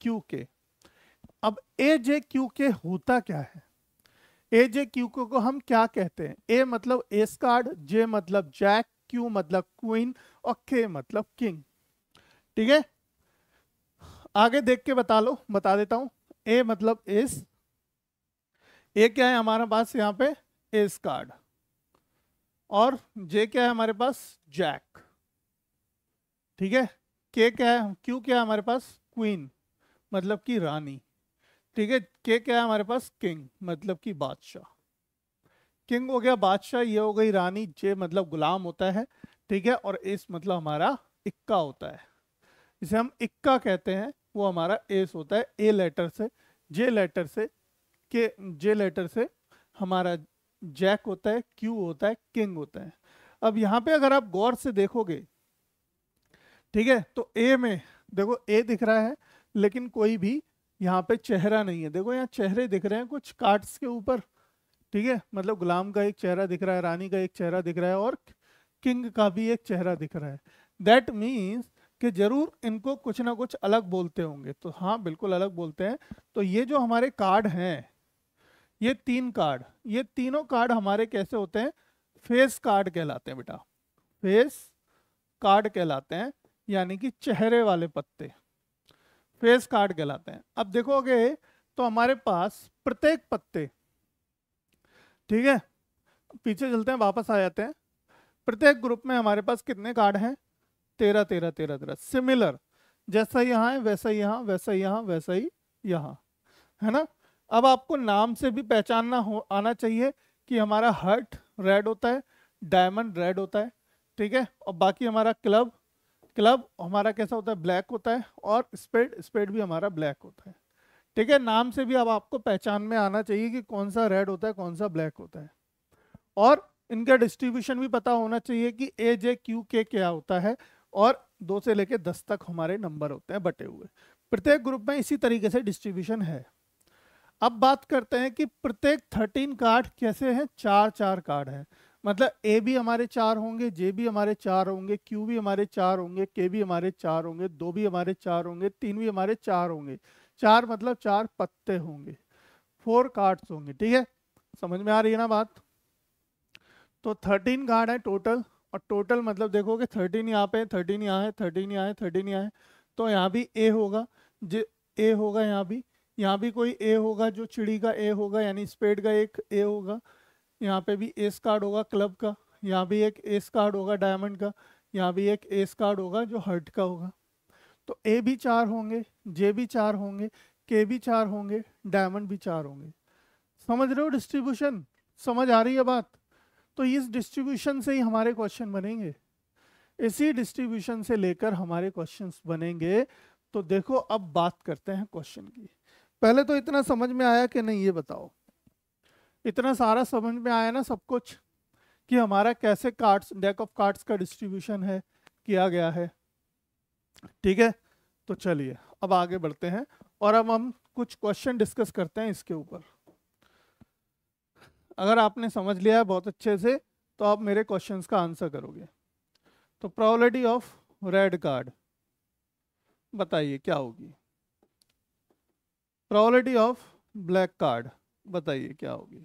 क्यू के अब ए जे क्यू के होता क्या है ए जे क्यू के को हम क्या कहते हैं ए मतलब एस कार्ड जे मतलब जैक क्यू मतलब क्वीन और के मतलब किंग ठीक है आगे देख के बता लो बता देता हूं ए मतलब एस ए क्या है हमारे पास यहाँ पे एस कार्ड और जे क्या है हमारे पास जैक ठीक है के क्या है क्यू क्या है हमारे पास क्वीन मतलब कि रानी ठीक है के क्या है हमारे पास किंग मतलब कि बादशाह किंग हो गया बादशाह ये हो गई रानी जे मतलब गुलाम होता है ठीक है और एस मतलब हमारा इक्का होता है इसे हम इक्का कहते हैं वो हमारा एस होता है ए लेटर से जे लेटर से के जे लेटर से हमारा जैक होता है क्यू होता है किंग होता है अब यहाँ पे अगर आप गौर से देखोगे ठीक है तो ए में देखो ए दिख रहा है लेकिन कोई भी यहाँ पे चेहरा नहीं है देखो यहाँ चेहरे दिख रहे हैं कुछ कार्ड्स के ऊपर ठीक है मतलब गुलाम का एक चेहरा दिख रहा है रानी का एक चेहरा दिख रहा है और किंग का भी एक चेहरा दिख रहा है दैट मीन्स कि जरूर इनको कुछ ना कुछ अलग बोलते होंगे तो हाँ बिल्कुल अलग बोलते हैं तो ये जो हमारे कार्ड हैं ये तीन कार्ड ये तीनों कार्ड हमारे कैसे होते हैं फेस कार्ड कहलाते हैं बेटा फेस कार्ड कहलाते हैं यानी कि चेहरे वाले पत्ते फेस कार्ड कहलाते हैं अब देखोगे तो हमारे पास प्रत्येक पत्ते ठीक है पीछे चलते हैं वापस आ जाते हैं प्रत्येक ग्रुप में हमारे पास कितने कार्ड हैं तेरह तेरह तेरह तेरह सिमिलर जैसा यहाँ है वैसा यहाँ वैसा यहाँ वैसा ही यहाँ है ना अब आपको नाम से भी पहचानना हो आना चाहिए कि हमारा हर्ट रेड होता है डायमंड रेड होता है ठीक है और बाकी हमारा क्लब क्लब हमारा कैसा होता है ब्लैक होता है और स्पेड स्पेड भी हमारा ब्लैक होता है ठीक है नाम से भी अब आपको पहचान में आना चाहिए कि कौन सा रेड होता है कौन सा ब्लैक होता है और इनका डिस्ट्रीब्यूशन भी पता होना चाहिए कि ए जे क्यू के क्या होता है और दो से लेके दस तक हमारे नंबर होते हैं बटे हुए प्रत्येक ग्रुप में इसी तरीके से डिस्ट्रीब्यूशन है अब बात करते हैं कि प्रत्येक थर्टीन कार्ड कैसे हैं चार चार कार्ड हैं मतलब ए भी हमारे चार होंगे जे भी हमारे चार होंगे क्यू भी हमारे चार होंगे के भी हमारे चार होंगे दो भी हमारे चार होंगे तीन भी हमारे चार होंगे चार मतलब चार पत्ते होंगे फोर कार्ड्स होंगे ठीक है समझ में आ रही है ना बात तो थर्टीन कार्ड है टोटल और टोटल मतलब देखोगे थर्टीन यहाँ पे थर्टीन यहाँ है थर्टीन यहाँ है थर्टीन यहाँ है तो यहाँ भी ए होगा जे ए होगा यहाँ भी यहाँ भी कोई ए होगा जो चिड़ी का ए होगा यानी स्पेड का एक ए होगा यहाँ पे भी एस कार्ड होगा क्लब का यहाँ भी एक एस कार्ड होगा डायमंड का यहाँ भी एक एस कार्ड होगा जो हर्ट का होगा तो ए भी चार होंगे जे भी चार होंगे के भी चार होंगे डायमंड भी चार होंगे समझ रहे हो डिस्ट्रीब्यूशन समझ आ रही है बात तो इस डिस्ट्रीब्यूशन से ही हमारे क्वेश्चन बनेंगे इसी डिस्ट्रीब्यूशन से लेकर हमारे क्वेश्चंस बनेंगे तो देखो अब बात करते हैं क्वेश्चन की पहले तो इतना समझ में आया कि नहीं ये बताओ इतना सारा समझ में आया ना सब कुछ कि हमारा कैसे कार्ड्स डेक ऑफ कार्ड्स का डिस्ट्रीब्यूशन है किया गया है ठीक है तो चलिए अब आगे बढ़ते हैं और अब हम कुछ क्वेश्चन डिस्कस करते हैं इसके ऊपर अगर आपने समझ लिया है बहुत अच्छे से तो आप मेरे क्वेश्चंस का आंसर करोगे तो प्रॉबलिटी ऑफ रेड कार्ड बताइए क्या होगी प्रॉबलिटी ऑफ ब्लैक कार्ड बताइए क्या होगी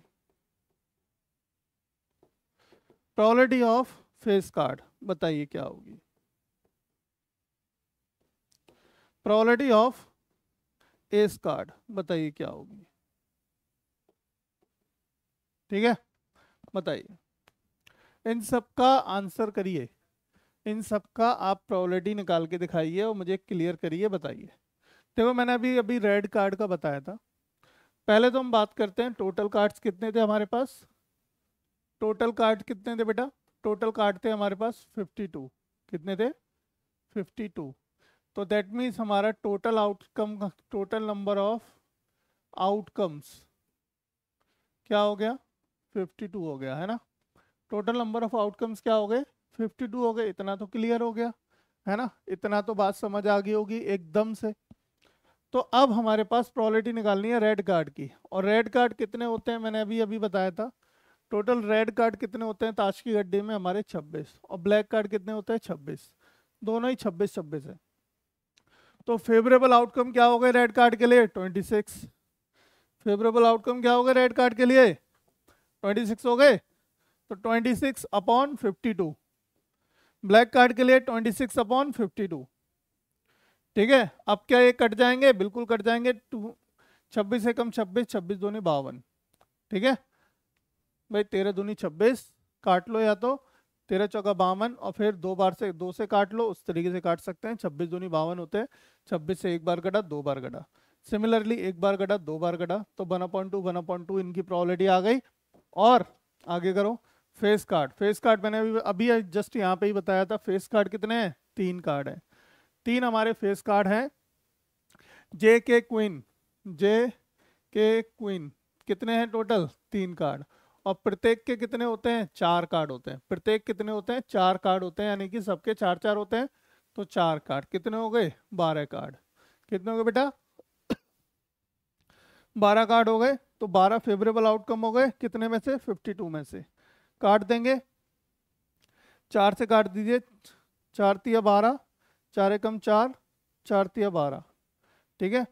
प्रॉबलिटी ऑफ फेस कार्ड बताइए क्या होगी प्रॉबलिटी ऑफ एस कार्ड बताइए क्या होगी ठीक है बताइए इन सब का आंसर करिए इन सब का आप प्रॉबलिटी निकाल के दिखाइए और मुझे क्लियर करिए बताइए देखो मैंने अभी अभी रेड कार्ड का बताया था पहले तो हम बात करते हैं टोटल कार्ड्स कितने थे हमारे पास टोटल कार्ड कितने थे बेटा टोटल कार्ड थे हमारे पास 52 कितने थे 52 तो दैट मीन्स हमारा total outcome total number of outcomes क्या हो गया 52 हो गया है ना टोटल नंबर ऑफ आउटकम्स क्या हो गए 52 हो गए इतना तो क्लियर हो गया है ना इतना तो बात समझ आ गई होगी एकदम से तो अब हमारे पास प्रॉलिटी निकालनी है रेड कार्ड की और रेड कार्ड कितने होते हैं मैंने अभी अभी बताया था टोटल रेड कार्ड कितने होते हैं ताश की गड्डी में हमारे 26 और ब्लैक कार्ड कितने होते हैं 26 दोनों ही 26 26 है तो फेवरेबल आउटकम क्या हो गए रेड कार्ड के लिए 26 फेवरेबल आउटकम क्या हो गए रेड कार्ड के लिए 26 हो गए तो 26 अपॉन फिफ्टी ब्लैक कार्ड के लिए 26 अपॉन फिफ्टी ठीक है अब क्या ये कट जाएंगे बिल्कुल कट जाएंगे टू छब्बीस से कम छब्बीस छब्बीस दूनी बावन ठीक है भाई तेरह दूनी छब्बीस काट लो या तो तेरह चौका बावन और फिर दो बार से दो से काट लो उस तरीके से काट सकते हैं छब्बीस दूनी बावन होते हैं छब्बीस से एक बार कटा दो बार कटा सिमिलरली एक बार कटा दो बार कटा तो one upon two one upon two इनकी प्रॉबलिटी आ गई और आगे करो फेस कार्ड फेस कार्ड मैंने अभी अभी जस्ट यहाँ पे ही बताया था फेस कार्ड कितने हैं तीन कार्ड है तीन हमारे फेस कार्ड हैं जे के क्वीन जे के क्वीन कितने हैं टोटल तीन कार्ड और प्रत्येक के कितने होते हैं चार कार्ड होते हैं प्रत्येक कितने होते हैं चार कार्ड होते हैं यानी कि सबके चार चार होते हैं तो चार कार्ड कितने हो गए बारह कार्ड कितने हो गए बेटा बारह कार्ड हो गए तो बारह फेवरेबल आउटकम हो गए कितने में से फिफ्टी टू में से काट देंगे चार से काट दीजिए चार तिया बारह चार एकम चार चार तिया बारह ठीक है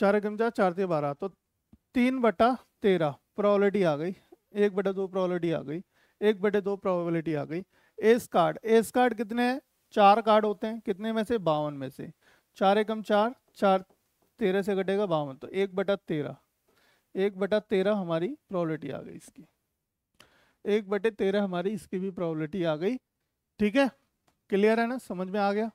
चार एकम चार चार तिया बारह तो तीन बटा तेरह प्रॉबलिटी आ गई एक बटे दो प्रॉबलिटी आ गई एक बटे दो प्रॉबलिटी आ गई एस कार्ड एस कार्ड कितने हैं चार कार्ड होते हैं कितने में से बावन में से चार एकम चार चार तेरह से घटेगा बावन तो एक बटा तेरह एक बटा तेरह हमारी प्रॉबलिटी आ गई इसकी एक बटे तेरह हमारी इसकी भी प्रॉबलिटी आ गई ठीक है क्लियर है ना समझ में आ गया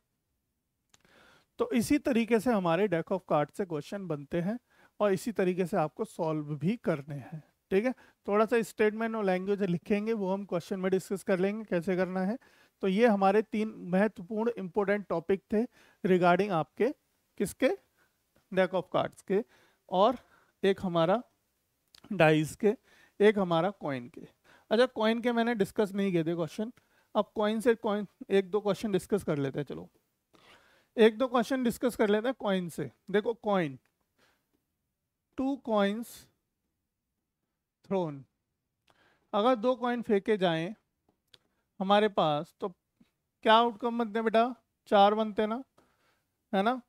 तो इसी तरीके से हमारे डेक ऑफ कार्ड से क्वेश्चन बनते हैं और इसी तरीके से आपको सॉल्व भी करने हैं ठीक है थोड़ा सा स्टेटमेंट और लैंग्वेज लिखेंगे वो हम क्वेश्चन में डिस्कस कर लेंगे कैसे करना है तो ये हमारे तीन महत्वपूर्ण इम्पोर्टेंट टॉपिक थे रिगार्डिंग आपके किसके डेक ऑफ कार्ड्स के और एक हमारा डाइस के एक हमारा कॉइन के अच्छा कॉइन के मैंने डिस्कस नहीं किए थे क्वेश्चन अब कॉइन से कॉइन एक दो क्वेश्चन डिस्कस कर लेते हैं चलो एक दो क्वेश्चन डिस्कस कर लेते हैं कॉइन से देखो कॉइन टू कॉइन्स थ्रोन अगर दो कॉइन फेंके जाएं हमारे पास तो क्या आउटकम बनते हैं बेटा चार बनते ना है ना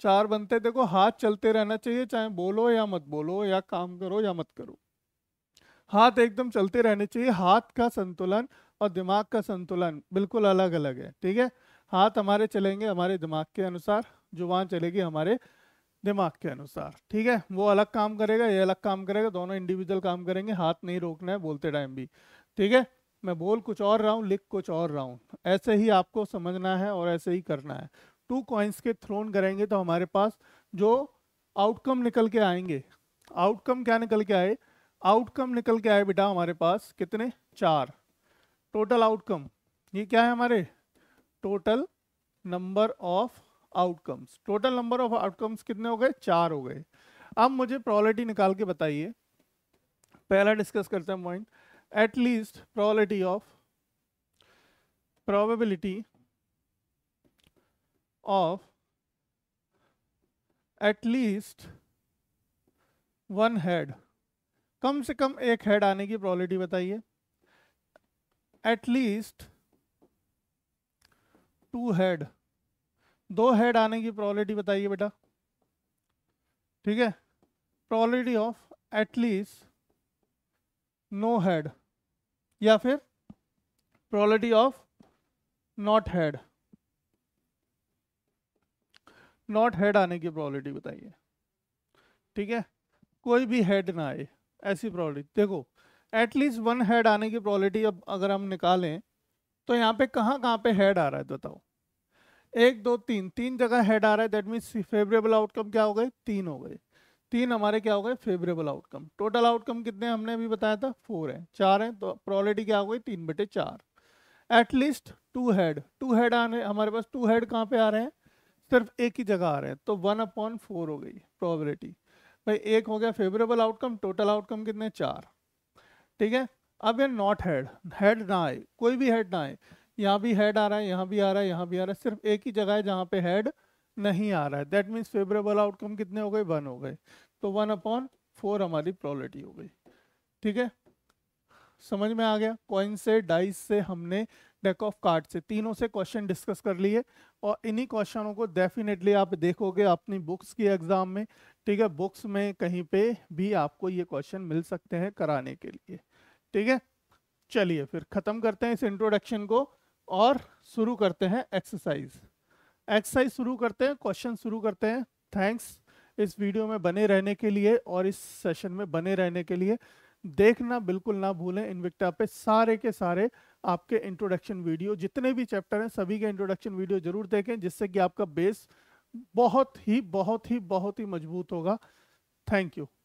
चार बनते देखो हाथ चलते रहना चाहिए चाहे बोलो या मत बोलो या काम करो या मत करो हाथ एकदम चलते रहने चाहिए हाथ का संतुलन और दिमाग का संतुलन बिल्कुल अलग अलग है ठीक है हाथ हमारे चलेंगे हमारे दिमाग के अनुसार जुबान चलेगी हमारे दिमाग के अनुसार ठीक है वो अलग काम करेगा ये अलग काम करेगा दोनों इंडिविजुअल काम करेंगे हाथ नहीं रोकना है बोलते टाइम भी ठीक है मैं बोल कुछ और रहा हूँ लिख कुछ और रहा हूँ ऐसे ही आपको समझना है और ऐसे ही करना है टू कॉइंस के थ्रोन करेंगे तो हमारे पास जो आउटकम निकल के आएंगे आउटकम क्या निकल के आए आउटकम निकल के आए बेटा हमारे पास कितने चार टोटल आउटकम ये क्या है हमारे total number of outcomes total number of outcomes कितने हो गए चार हो गए अब मुझे प्रॉलिटी निकाल के बताइए पहला डिस्कस करते हैं point at least probability of probability of at least one head कम से कम एक हेड आने की प्रॉलिटी बताइए at least टू हेड दो हेड आने की प्रोबेबिलिटी बताइए बेटा ठीक है probability of at least no head या फिर probability of not head not head आने की प्रोबेबिलिटी बताइए ठीक है कोई भी हेड ना आए ऐसी प्रॉब्लम देखो एटलीस्ट वन हेड आने की प्रॉलिटी अब अगर हम निकालें तो यहाँ पे कहाँ कहाँ पे हेड आ रहा है बताओ एक दो तीन तीन जगह हेड आ रहा है दैट मीन्स फेवरेबल आउटकम क्या हो गए तीन हो गए तीन हमारे क्या हो गए फेवरेबल आउटकम टोटल आउटकम कितने हमने अभी बताया था फोर है चार है तो प्रॉलिटी क्या हो गई तीन बटे चार at least two head two head आने हमारे पास टू हेड कहाँ पे आ रहे हैं सिर्फ एक ही जगह आ रहे हैं तो वन अपॉन फोर हो गई प्रॉबलिटी भाई एक हो गया फेवरेबल आउटकम टोटल आउटकम कितने चार ठीक है अब ये नॉट हेड हेड ना आए कोई भी हेड ना आए यहाँ भी हेड आ रहा है यहाँ भी आ रहा है यहाँ भी आ रहा है सिर्फ एक ही जगह है जहाँ पे हेड नहीं आ रहा है दैट मीन्स फेवरेबल आउटकम कितने हो गए वन हो गए तो वन अपॉन फोर हमारी प्रॉलिटी हो गई ठीक है समझ में आ गया कॉइन से डाइस से हमने डेक ऑफ कार्ड से तीनों से क्वेश्चन डिस्कस कर लिए और इन्हीं क्वेश्चनों को डेफिनेटली आप देखोगे अपनी बुक्स की एग्जाम में ठीक है बुक्स में कहीं पे भी आपको ये क्वेश्चन मिल सकते हैं कराने के लिए ठीक है चलिए फिर ख़त्म करते हैं इस इंट्रोडक्शन को और शुरू करते हैं एक्सरसाइज एक्सरसाइज शुरू करते हैं क्वेश्चन शुरू करते हैं थैंक्स इस वीडियो में बने रहने के लिए और इस सेशन में बने रहने के लिए देखना बिल्कुल ना भूलें इन्विक्टा पे सारे के सारे आपके इंट्रोडक्शन वीडियो जितने भी चैप्टर हैं सभी के इंट्रोडक्शन वीडियो जरूर देखें जिससे कि आपका बेस बहुत ही बहुत ही बहुत ही मजबूत होगा थैंक यू